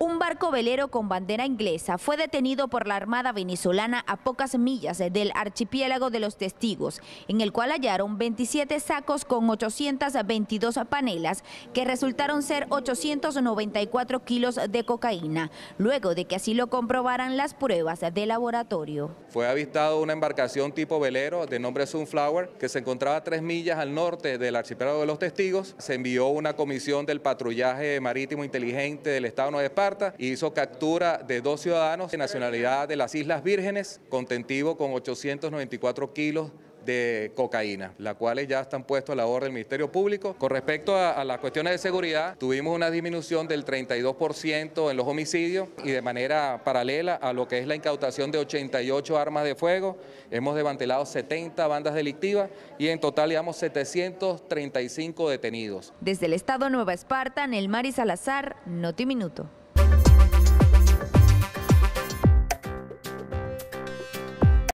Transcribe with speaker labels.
Speaker 1: Un barco velero con bandera inglesa fue detenido por la Armada venezolana a pocas millas eh, del archipiélago de los testigos, en el cual hallaron 27 sacos con 822 panelas, que resultaron ser 894 kilos de cocaína, luego de que así lo comprobaran las pruebas de laboratorio.
Speaker 2: Fue avistado una embarcación tipo velero de nombre Sunflower, que se encontraba a tres millas al norte del archipiélago de los testigos. Se envió una comisión del patrullaje marítimo inteligente del Estado de Nueva España hizo captura de dos ciudadanos de nacionalidad de las Islas Vírgenes, contentivo con 894 kilos de cocaína, las cuales ya están puestas a la orden del Ministerio Público. Con respecto a, las cuestiones de seguridad, tuvimos una disminución del 32% en los homicidios y de manera paralela a lo que es la incautación de 88 armas de fuego, hemos desmantelado 70 bandas delictivas y en total llevamos 735 detenidos.
Speaker 1: Desde el Estado Nueva Esparta, y Salazar, Noti Minuto.